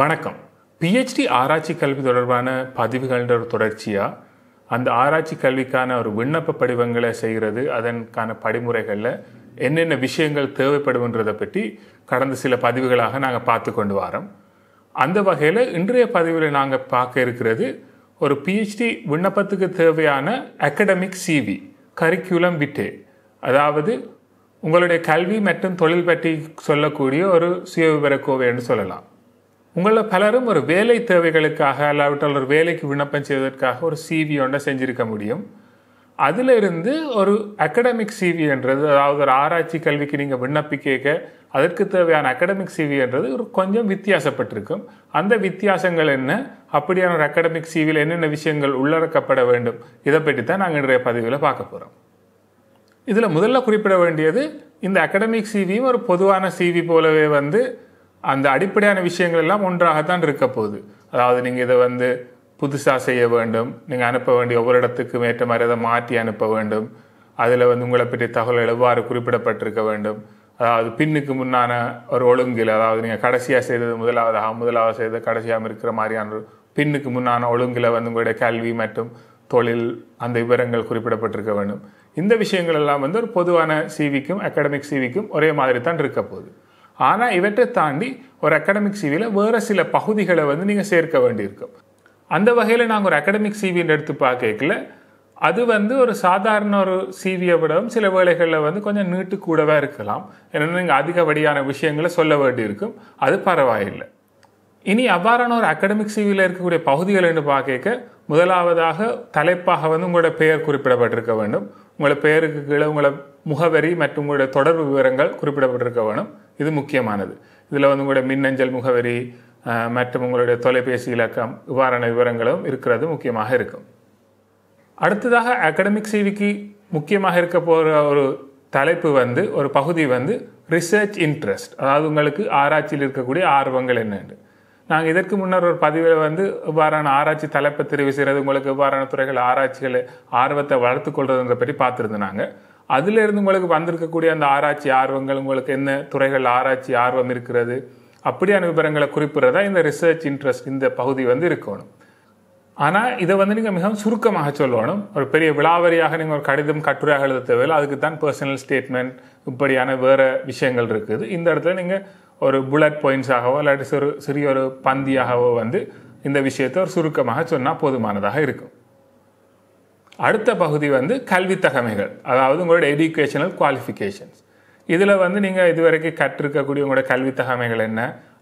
வணக்கம் பிஹெச்டி ஆராய்ச்சி கல்வி தொடர்பான பதிவுகள்ன்ற ஒரு தொடர்ச்சியாக அந்த ஆராய்ச்சி கல்விக்கான ஒரு விண்ணப்ப படிவங்களை செய்கிறது அதற்கான படிமுறைகளில் என்னென்ன விஷயங்கள் தேவைப்படும்ன்றதை பற்றி கடந்த சில பதிவுகளாக நாங்கள் பார்த்து கொண்டு வரோம் அந்த வகையில் இன்றைய பதிவில் நாங்கள் பார்க்க இருக்கிறது ஒரு பிஹெச்டி விண்ணப்பத்துக்கு தேவையான அகடமிக் சிவி கரிக்குலம் விட்டே அதாவது உங்களுடைய கல்வி மற்றும் தொழில் பற்றி சொல்லக்கூடிய ஒரு சுய விவரக்கோவை என்று சொல்லலாம் உங்களில் பலரும் ஒரு வேலை தேவைகளுக்காக அல்லாவிட்டால் ஒரு வேலைக்கு விண்ணப்பம் செய்வதற்காக ஒரு சிவி ஒன்றை செஞ்சுருக்க முடியும் அதில் இருந்து ஒரு அகடமிக் என்றது அதாவது ஒரு ஆராய்ச்சி கல்விக்கு நீங்கள் விண்ணப்பிக்க அதற்கு தேவையான அகடமிக் என்றது ஒரு கொஞ்சம் வித்தியாசப்பட்டிருக்கும் அந்த வித்தியாசங்கள் என்ன அப்படியான ஒரு அகடமிக் சிவியில் என்னென்ன விஷயங்கள் உள்ளடக்கப்பட வேண்டும் இதை பற்றி தான் நாங்கள் இன்றைய பதிவில் பார்க்க போகிறோம் இதில் முதல்ல குறிப்பிட வேண்டியது இந்த அகடமிக் சிவியும் ஒரு பொதுவான சிவி போலவே வந்து அந்த அடிப்படையான விஷயங்கள் எல்லாம் ஒன்றாகத்தான் இருக்க போகுது அதாவது நீங்கள் இதை வந்து புதுசாக செய்ய வேண்டும் நீங்கள் அனுப்ப வேண்டிய ஒவ்வொரு இடத்துக்கும் ஏற்ற மாதிரி அதை மாற்றி அனுப்ப வேண்டும் அதில் வந்து உங்களை பற்றிய தகவல் எவ்வாறு குறிப்பிடப்பட்டிருக்க வேண்டும் அதாவது பின்னுக்கு முன்னான ஒரு ஒழுங்கில் அதாவது நீங்கள் கடைசியாக செய்தது முதலாவதாக முதலாவது செய்தது கடைசியாக இருக்கிற மாதிரியான பின்னுக்கு முன்னான ஒழுங்கில் வந்து உங்களுடைய கல்வி மற்றும் தொழில் அந்த விவரங்கள் குறிப்பிடப்பட்டிருக்க வேண்டும் இந்த விஷயங்கள் எல்லாம் வந்து ஒரு பொதுவான சிவிக்கும் அகாடமிக் சிவிக்கும் ஒரே மாதிரி தான் இருக்க போகுது ஆனால் இவற்றை தாண்டி ஒரு அகடமிக் சிவியில் வேறு சில பகுதிகளை வந்து நீங்கள் சேர்க்க வேண்டியிருக்கும் அந்த வகையில் நாங்கள் ஒரு அகடமிக் சிவின்னு எடுத்து பார்க்கல அது வந்து ஒரு சாதாரண ஒரு சிவியை விடவும் சில வேலைகளில் வந்து கொஞ்சம் நீட்டு கூடவே இருக்கலாம் ஏன்னா நீங்கள் அதிகப்படியான விஷயங்களை சொல்ல வேண்டியிருக்கும் அது பரவாயில்லை இனி அவ்வாறான ஒரு அகடமிக் சிவியில் இருக்கக்கூடிய பகுதிகள் என்று பார்க்க முதலாவதாக தலைப்பாக வந்து உங்களோட பெயர் குறிப்பிடப்பட்டிருக்க வேண்டும் உங்களோட பெயருக்கு கீழே உங்களோட முகவரி மற்றும் உங்களோட தொடர்பு விவரங்கள் குறிப்பிடப்பட்டிருக்க வேண்டும் இது முக்கியமானது இதில் வந்து உங்களுடைய மின்னஞ்சல் முகவரி மற்றும் உங்களுடைய தொலைபேசி இலக்கம் இவ்வாறான விவரங்களும் இருக்கிறது முக்கியமாக இருக்கும் அடுத்ததாக அகடமிக் சிவிக்கு முக்கியமாக இருக்க போகிற ஒரு தலைப்பு வந்து ஒரு பகுதி வந்து ரிசர்ச் இன்ட்ரெஸ்ட் அதாவது உங்களுக்கு ஆராய்ச்சியில் இருக்கக்கூடிய ஆர்வங்கள் என்னென்று நாங்கள் இதற்கு முன்னர் ஒரு பதிவில் வந்து இவ்வாறான ஆராய்ச்சி தலைப்பை தெரிவு செய்கிறது உங்களுக்கு இவ்வாறான துறைகள் ஆராய்ச்சிகளை ஆர்வத்தை வளர்த்து பற்றி பற்றி நாங்கள் அதிலிருந்து உங்களுக்கு வந்திருக்கக்கூடிய அந்த ஆராய்ச்சி ஆர்வங்கள் உங்களுக்கு என்ன துறைகள் ஆராய்ச்சி ஆர்வம் இருக்கிறது அப்படியான விவரங்களை குறிப்பிடுறதா இந்த ரிசர்ச் இன்ட்ரெஸ்ட் இந்த பகுதி வந்து இருக்கணும் ஆனால் இதை வந்து நீங்கள் மிகவும் சுருக்கமாக சொல்லணும் ஒரு பெரிய விழாவரியாக நீங்கள் ஒரு கடிதம் கட்டுரையாக எழுத தேவையில்லை அதுக்கு தான் பர்சனல் ஸ்டேட்மெண்ட் இப்படியான வேறு விஷயங்கள் இருக்குது இந்த இடத்துல நீங்கள் ஒரு புல்லட் பாயிண்ட்ஸாகவோ இல்லாட்டி சிறு சிறிய ஒரு பந்தியாகவோ வந்து இந்த விஷயத்தை ஒரு சுருக்கமாக சொன்னால் போதுமானதாக இருக்கும் அடுத்த பகுதி வந்து கல்வி தகமைகள் அதாவது உங்களோட எஜுகேஷனல் குவாலிஃபிகேஷன்ஸ் இதில் வந்து நீங்கள் இதுவரைக்கும் கற்றிருக்கக்கூடிய உங்களோட கல்வி தகமைகள் என்ன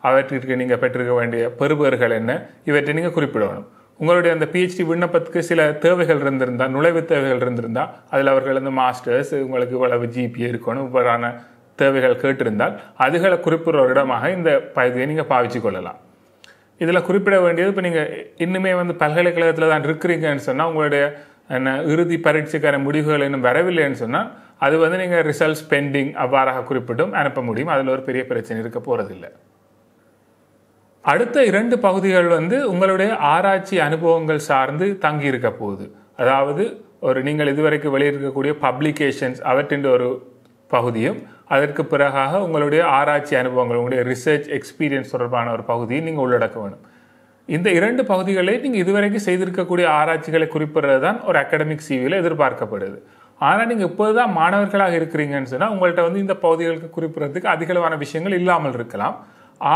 அவற்றிற்கு நீங்கள் பெற்றிருக்க வேண்டிய பெறுபேறுகள் என்ன இவற்றை நீங்கள் குறிப்பிடணும் உங்களுடைய அந்த பிஹெச்டி விண்ணப்பத்துக்கு சில தேவைகள் இருந்திருந்தால் நுழைவுத் தேவைகள் இருந்திருந்தால் அதில் அவர்கள் வந்து மாஸ்டர்ஸ் உங்களுக்கு இவ்வளவு ஜிபிஏ இருக்கணும் இவ்வாறான தேவைகள் கேட்டிருந்தால் அதுகளை குறிப்பிடுற ஒரு இடமாக இந்த பகுதியை நீங்கள் பாவிச்சு கொள்ளலாம் இதில் குறிப்பிட வேண்டியது இப்போ நீங்கள் இன்னுமே வந்து பல்கலைக்கழகத்தில் தான் இருக்கிறீங்கன்னு சொன்னால் உங்களுடைய என்ன இறுதி பரீட்சைக்கான முடிவுகள் இன்னும் வரவில்லைன்னு சொன்னால் அது வந்து நீங்கள் ரிசல்ட்ஸ் பெண்டிங் அவ்வாறாக குறிப்பிட்டும் அனுப்ப முடியும் அதில் ஒரு பெரிய பிரச்சனை இருக்க போகிறதில்லை அடுத்த இரண்டு பகுதிகள் வந்து உங்களுடைய ஆராய்ச்சி அனுபவங்கள் சார்ந்து தங்கி இருக்க போகுது அதாவது ஒரு நீங்கள் இதுவரைக்கும் வெளியிருக்கக்கூடிய பப்ளிகேஷன்ஸ் அவற்றின் ஒரு பகுதியும் அதற்கு பிறகாக உங்களுடைய ஆராய்ச்சி அனுபவங்கள் உங்களுடைய ரிசர்ச் எக்ஸ்பீரியன்ஸ் தொடர்பான ஒரு பகுதியை நீங்கள் உள்ளடக்க வேணும் இந்த இரண்டு பகுதிகளை நீங்கள் இதுவரைக்கும் செய்திருக்கக்கூடிய ஆராய்ச்சிகளை குறிப்பிடுறது தான் ஒரு அகாடமிக் சிவியில் எதிர்பார்க்கப்படுது ஆனால் நீங்கள் இப்போது தான் மாணவர்களாக இருக்கிறீங்கன்னு சொன்னால் உங்கள்கிட்ட வந்து இந்த பகுதிகளுக்கு குறிப்பிடுறதுக்கு அதிகளவான விஷயங்கள் இல்லாமல் இருக்கலாம்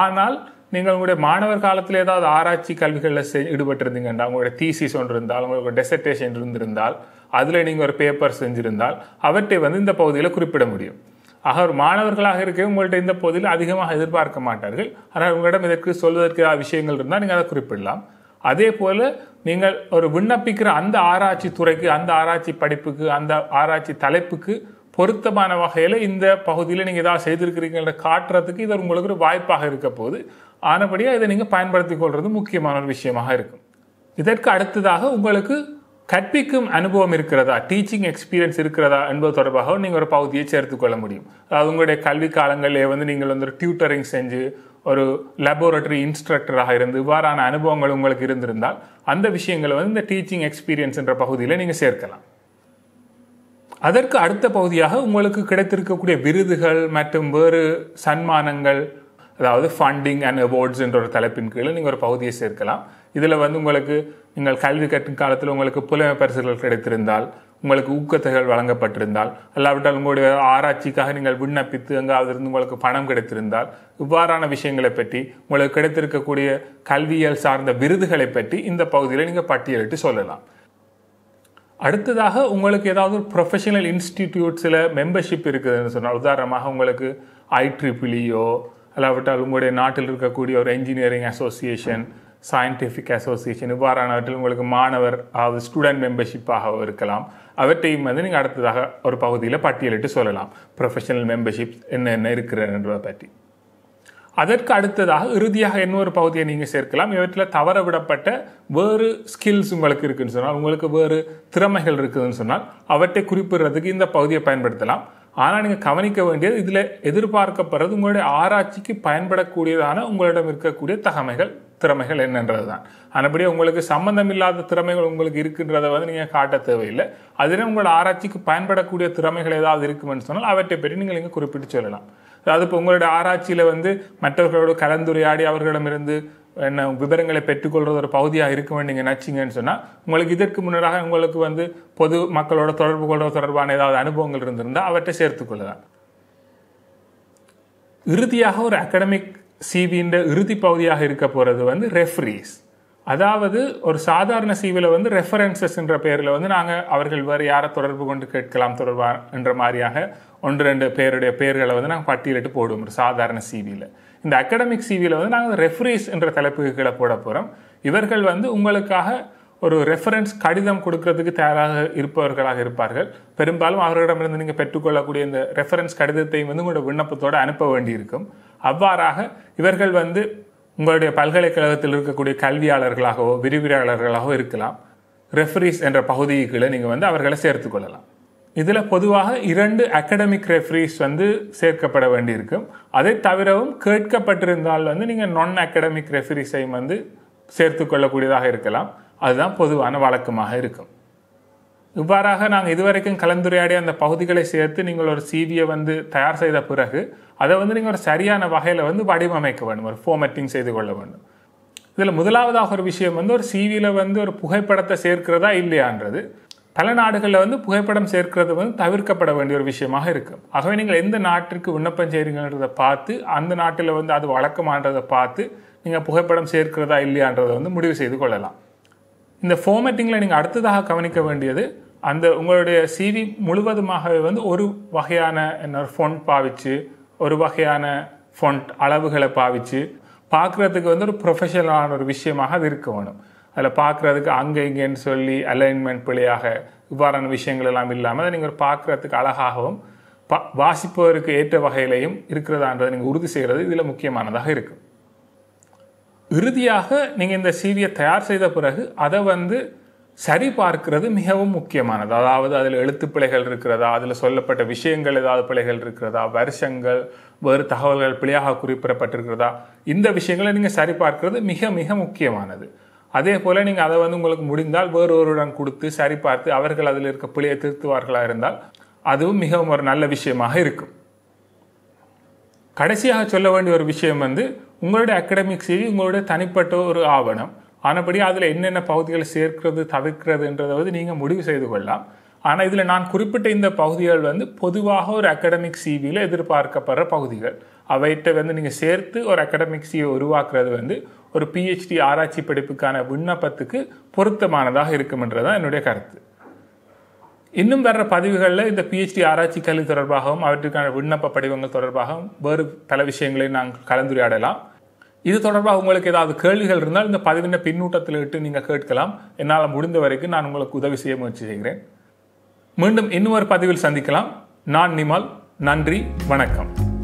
ஆனால் நீங்கள் உங்களுடைய மாணவர் காலத்தில் ஏதாவது ஆராய்ச்சி கல்விகளில் செய் ஈடுபட்டிருந்தீங்கன்னா உங்களுடைய தீசிஸ் ஒன்று இருந்தால் உங்களுக்கு டெசர்டேஷன் இருந்திருந்தால் அதில் நீங்கள் ஒரு பேப்பர் செஞ்சுருந்தால் அவற்றை வந்து இந்த பகுதியில் குறிப்பிட முடியும் ஆக ஒரு மாணவர்களாக இருக்க உங்கள்கிட்ட இந்த போதில் அதிகமாக எதிர்பார்க்க மாட்டார்கள் ஆனால் உங்களிடம் இதற்கு சொல்வதற்கு விஷயங்கள் இருந்தால் நீங்கள் அதை குறிப்பிடலாம் அதே போல் நீங்கள் ஒரு விண்ணப்பிக்கிற அந்த ஆராய்ச்சி துறைக்கு அந்த ஆராய்ச்சி படிப்புக்கு அந்த ஆராய்ச்சி தலைப்புக்கு பொருத்தமான வகையில் இந்த பகுதியில் நீங்கள் ஏதாவது செய்திருக்கிறீங்கள காட்டுறதுக்கு இது உங்களுக்கு ஒரு வாய்ப்பாக இருக்க போது ஆனபடியாக இதை நீங்கள் பயன்படுத்தி கொள்வது முக்கியமான ஒரு விஷயமாக இருக்கும் இதற்கு அடுத்ததாக உங்களுக்கு கற்பிக்கும் அனுபவம் இருக்கிறதா டீச்சிங் எக்ஸ்பீரியன்ஸ் இருக்கிறதா என்பது தொடர்பாக நீங்கள் ஒரு பகுதியை சேர்த்து கொள்ள முடியும் அதாவது உங்களுடைய கல்வி காலங்களில் வந்து நீங்கள் வந்து ஒரு டியூட்டரிங் செஞ்சு ஒரு லெபோரட்டரி இன்ஸ்ட்ரக்டராக இருந்து இவ்வாறான அனுபவங்கள் உங்களுக்கு இருந்திருந்தால் அந்த விஷயங்களை வந்து இந்த டீச்சிங் எக்ஸ்பீரியன்ஸ் என்ற பகுதியில் நீங்கள் சேர்க்கலாம் அதற்கு அடுத்த பகுதியாக உங்களுக்கு கிடைத்திருக்கக்கூடிய விருதுகள் மற்றும் வேறு சன்மானங்கள் அதாவது ஃபண்டிங் அண்ட் அவார்ட்ஸ் என்ற ஒரு தலைப்பின் கீழே நீங்கள் ஒரு பகுதியை சேர்க்கலாம் இதில் வந்து உங்களுக்கு நீங்கள் கல்வி கற்றும் காலத்தில் உங்களுக்கு புலமை பரிசுகள் கிடைத்திருந்தால் உங்களுக்கு ஊக்கத்தொகைகள் வழங்கப்பட்டிருந்தால் அல்லாவிட்டால் உங்களுடைய ஆராய்ச்சிக்காக நீங்கள் விண்ணப்பித்து எங்காவது இருந்து உங்களுக்கு பணம் கிடைத்திருந்தால் இவ்வாறான விஷயங்களை பற்றி உங்களுக்கு கிடைத்திருக்கக்கூடிய கல்வியியல் சார்ந்த விருதுகளை பற்றி இந்த பகுதியில் நீங்கள் பட்டியலிட்டு சொல்லலாம் அடுத்ததாக உங்களுக்கு ஏதாவது ஒரு ப்ரொஃபஷனல் இன்ஸ்டிடியூட்ஸில் மெம்பர்ஷிப் இருக்குதுன்னு சொன்னால் உதாரணமாக உங்களுக்கு ஐட்ரிபிளியோ e அல்லாவிட்டால் உங்களுடைய நாட்டில் இருக்கக்கூடிய ஒரு என்ஜினியரிங் அசோசியேஷன் சயின்டிஃபிக் அசோசியேஷன் இவ்வாறானவற்றில் உங்களுக்கு மாணவர் அதாவது ஸ்டூடெண்ட் மெம்பர்ஷிப்பாக இருக்கலாம் அவற்றையும் வந்து நீங்கள் அடுத்ததாக ஒரு பகுதியில் பட்டியலிட்டு சொல்லலாம் ப்ரொஃபஷனல் மெம்பர்ஷிப் என்னென்ன இருக்கிறன்றதை பற்றி அதற்கு அடுத்ததாக இறுதியாக இன்னொரு பகுதியை நீங்கள் சேர்க்கலாம் இவற்றில் தவற விடப்பட்ட வேறு ஸ்கில்ஸ் உங்களுக்கு இருக்குதுன்னு சொன்னால் உங்களுக்கு வேறு திறமைகள் இருக்குதுன்னு சொன்னால் அவற்றை குறிப்பிடுறதுக்கு இந்த பகுதியை பயன்படுத்தலாம் ஆனால் நீங்கள் கவனிக்க வேண்டியது இதில் எதிர்பார்க்கப்படுறது உங்களுடைய ஆராய்ச்சிக்கு பயன்படக்கூடியதான உங்களிடம் இருக்கக்கூடிய தகமைகள் திறமைகள் என்னன்றது தான் அதுபடி உங்களுக்கு சம்பந்தம் இல்லாத திறமைகள் உங்களுக்கு இருக்குன்றதை வந்து நீங்கள் காட்ட தேவையில்லை அதில் உங்களோட ஆராய்ச்சிக்கு பயன்படக்கூடிய திறமைகள் ஏதாவது இருக்குமென்னு சொன்னால் அவற்றை பற்றி நீங்கள் இங்கே குறிப்பிட்டு சொல்லலாம் அதாவது இப்போ உங்களுடைய ஆராய்ச்சியில் வந்து மற்றவர்களோடு கலந்துரையாடி அவர்களிடமிருந்து என்ன விவரங்களை பெற்றுக்கொள்வது ஒரு பகுதியாக இருக்க நீங்கள் நச்சிங்கன்னு சொன்னால் உங்களுக்கு இதற்கு முன்னராக உங்களுக்கு வந்து பொது மக்களோட தொடர்பு கொள்வது தொடர்பான ஏதாவது அனுபவங்கள் இருந்திருந்தால் அவற்றை சேர்த்துக்கொள்ளலாம் இறுதியாக ஒரு அகடமிக் சீவின்ற இறுதி பகுதியாக இருக்க போகிறது வந்து ரெஃப்ரீஸ் அதாவது ஒரு சாதாரண சீவில் வந்து ரெஃபரன்சஸ் என்ற பெயரில் வந்து நாங்கள் அவர்கள் வேறு யாரை தொடர்பு கொண்டு கேட்கலாம் தொடர்பா என்ற மாதிரியாக ஒன்று ரெண்டு பேருடைய பெயர்களை வந்து நாங்கள் பட்டியலிட்டு போடுவோம் ஒரு சாதாரண சிவியில் இந்த அகடமிக் சிவியில் வந்து நாங்கள் ரெஃப்ரீஸ் என்ற தலைப்புகளை போட போகிறோம் இவர்கள் வந்து உங்களுக்காக ஒரு ரெஃபரன்ஸ் கடிதம் கொடுக்கறதுக்கு தயாராக இருப்பவர்களாக இருப்பார்கள் பெரும்பாலும் அவர்களிடமிருந்து நீங்கள் பெற்றுக்கொள்ளக்கூடிய இந்த ரெஃபரன்ஸ் கடிதத்தை வந்து உங்களோட விண்ணப்பத்தோடு அனுப்ப வேண்டியிருக்கும் அவ்வாறாக இவர்கள் வந்து உங்களுடைய பல்கலைக்கழகத்தில் இருக்கக்கூடிய கல்வியாளர்களாகவோ விரிவிரையாளர்களாகவோ இருக்கலாம் ரெஃப்ரீஸ் என்ற பகுதிக்குள்ளே நீங்கள் வந்து அவர்களை சேர்த்து கொள்ளலாம் இதில் பொதுவாக இரண்டு அகடமிக் ரெஃப்ரீஸ் வந்து சேர்க்கப்பட வேண்டியிருக்கும் அதை தவிரவும் கேட்கப்பட்டிருந்தால் வந்து நீங்கள் நான் அகடமிக் ரெஃப்ரீஸையும் வந்து சேர்த்து கொள்ளக்கூடியதாக இருக்கலாம் அதுதான் பொதுவான வழக்கமாக இருக்கும் இவ்வாறாக நாங்கள் இதுவரைக்கும் கலந்துரையாடிய அந்த பகுதிகளை சேர்த்து நீங்கள் ஒரு சிவியை வந்து தயார் செய்த பிறகு அதை வந்து நீங்கள் ஒரு சரியான வகையில் வந்து வடிவமைக்க வேண்டும் ஒரு ஃபோமெட்டிங் செய்து கொள்ள வேண்டும் இதில் முதலாவதாக ஒரு விஷயம் வந்து ஒரு சிவியில் வந்து ஒரு புகைப்படத்தை சேர்க்கிறதா இல்லையான்றது பல நாடுகளில் வந்து புகைப்படம் சேர்க்கிறது வந்து தவிர்க்கப்பட வேண்டிய ஒரு விஷயமாக இருக்கும் ஆகவே நீங்கள் எந்த நாட்டிற்கு விண்ணப்பம் செய்கிறீங்கன்றதை பார்த்து அந்த நாட்டில் வந்து அது வழக்கமானதை பார்த்து நீங்கள் புகைப்படம் சேர்க்கிறதா இல்லையான்றதை வந்து முடிவு செய்து கொள்ளலாம் இந்த ஃபோமெட்டிங்கில் நீங்கள் அடுத்ததாக கவனிக்க வேண்டியது அந்த உங்களுடைய சிவி முழுவதுமாகவே வந்து ஒரு வகையான என்ன ஃபோன் பாவிச்சு ஒரு வகையான ஃபோன் அளவுகளை பாவிச்சு பார்க்குறதுக்கு வந்து ஒரு ப்ரொஃபஷனலான ஒரு விஷயமாக அது இருக்க வேணும் அதில் பார்க்குறதுக்கு அங்கே இங்கேன்னு சொல்லி அலைன்மெண்ட் பிள்ளையாக இவ்வாறான விஷயங்கள் எல்லாம் இல்லாமல் அதை நீங்கள் பார்க்குறதுக்கு அழகாகவும் பா வாசிப்பவருக்கு ஏற்ற வகையிலையும் இருக்கிறதான்றதை நீங்கள் உறுதி செய்கிறது இதில் முக்கியமானதாக இருக்குது இறுதியாக நீங்கள் இந்த சிவியை தயார் செய்த பிறகு அதை வந்து சரி பார்க்கிறது மிகவும் முக்கியமானது அதாவது அதில் எழுத்து பிழைகள் இருக்கிறதா அதில் சொல்லப்பட்ட விஷயங்கள் ஏதாவது பிழைகள் இருக்கிறதா வருஷங்கள் வேறு தகவல்கள் பிழையாக குறிப்பிடப்பட்டிருக்கிறதா இந்த விஷயங்களை நீங்கள் சரி பார்க்கிறது மிக மிக முக்கியமானது அதே போல் நீங்கள் அதை வந்து உங்களுக்கு முடிந்தால் வேறொருடன் கொடுத்து சரி பார்த்து அவர்கள் அதில் இருக்க பிழையை திருத்துவார்களாக இருந்தால் அதுவும் மிகவும் ஒரு நல்ல விஷயமாக இருக்கும் கடைசியாக சொல்ல வேண்டிய ஒரு விஷயம் வந்து உங்களுடைய அகடமிக் செய்தி உங்களுடைய தனிப்பட்ட ஒரு ஆவணம் ஆனபடி அதில் என்னென்ன பகுதிகள் சேர்க்கிறது தவிர்க்கிறதுன்றதை வந்து நீங்கள் முடிவு செய்து கொள்ளலாம் ஆனால் இதில் நான் குறிப்பிட்ட இந்த பகுதிகள் வந்து பொதுவாக ஒரு அகடமிக் சிவியில் எதிர்பார்க்கப்படுற பகுதிகள் அவைகிட்ட வந்து நீங்கள் சேர்த்து ஒரு அகடமிக் சியை உருவாக்குறது வந்து ஒரு பிஹெச்டி ஆராய்ச்சி படிப்புக்கான விண்ணப்பத்துக்கு பொருத்தமானதாக இருக்கும்ன்றதான் என்னுடைய கருத்து இன்னும் வர்ற பதிவுகளில் இந்த பிஹெச்டி ஆராய்ச்சி கல்வி தொடர்பாகவும் அவற்றுக்கான விண்ணப்ப படிவங்கள் தொடர்பாகவும் வேறு பல விஷயங்களை நாங்கள் கலந்துரையாடலாம் இது தொடர்பாக உங்களுக்கு ஏதாவது கேள்விகள் இருந்தால் இந்த பதிவின பின்னூட்டத்தில் இட்டு நீங்கள் கேட்கலாம் என்னால் முடிந்த வரைக்கும் நான் உங்களுக்கு உதவி செய்ய முயற்சி செய்கிறேன் மீண்டும் இன்னொரு பதிவில் சந்திக்கலாம் நான் நிமல் நன்றி வணக்கம்